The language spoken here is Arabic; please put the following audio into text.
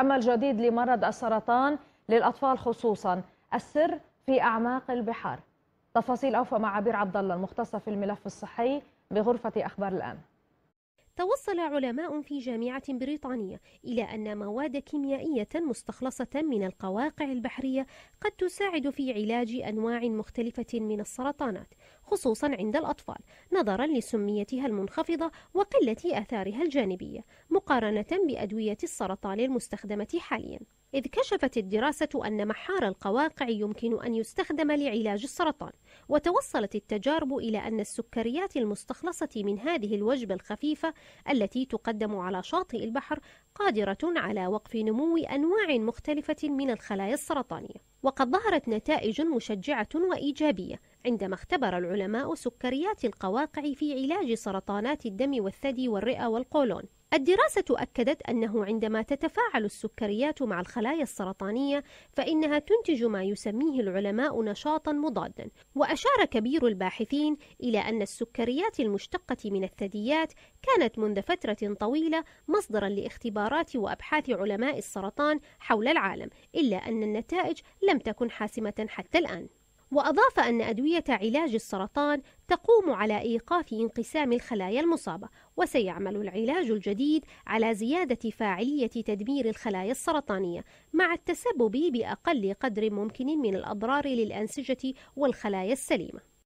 أمل جديد لمرض السرطان للأطفال خصوصا السر في أعماق البحار تفاصيل أوفى مع عبير عبد الله المختصة في الملف الصحي بغرفة أخبار الآن توصل علماء في جامعة بريطانية إلى أن مواد كيميائية مستخلصة من القواقع البحرية قد تساعد في علاج أنواع مختلفة من السرطانات خصوصا عند الأطفال نظرا لسميتها المنخفضة وقلة آثارها الجانبية مقارنة بأدوية السرطان المستخدمة حاليا إذ كشفت الدراسة أن محار القواقع يمكن أن يستخدم لعلاج السرطان وتوصلت التجارب إلى أن السكريات المستخلصة من هذه الوجبة الخفيفة التي تقدم على شاطئ البحر قادرة على وقف نمو أنواع مختلفة من الخلايا السرطانية وقد ظهرت نتائج مشجعة وإيجابية عندما اختبر العلماء سكريات القواقع في علاج سرطانات الدم والثدي والرئة والقولون الدراسة أكدت أنه عندما تتفاعل السكريات مع الخلايا السرطانية فإنها تنتج ما يسميه العلماء نشاطا مضادا وأشار كبير الباحثين إلى أن السكريات المشتقة من الثدييات كانت منذ فترة طويلة مصدرا لاختبارات وأبحاث علماء السرطان حول العالم إلا أن النتائج لم تكن حاسمة حتى الآن وأضاف أن أدوية علاج السرطان تقوم على إيقاف انقسام الخلايا المصابة وسيعمل العلاج الجديد على زيادة فاعلية تدمير الخلايا السرطانية مع التسبب بأقل قدر ممكن من الأضرار للأنسجة والخلايا السليمة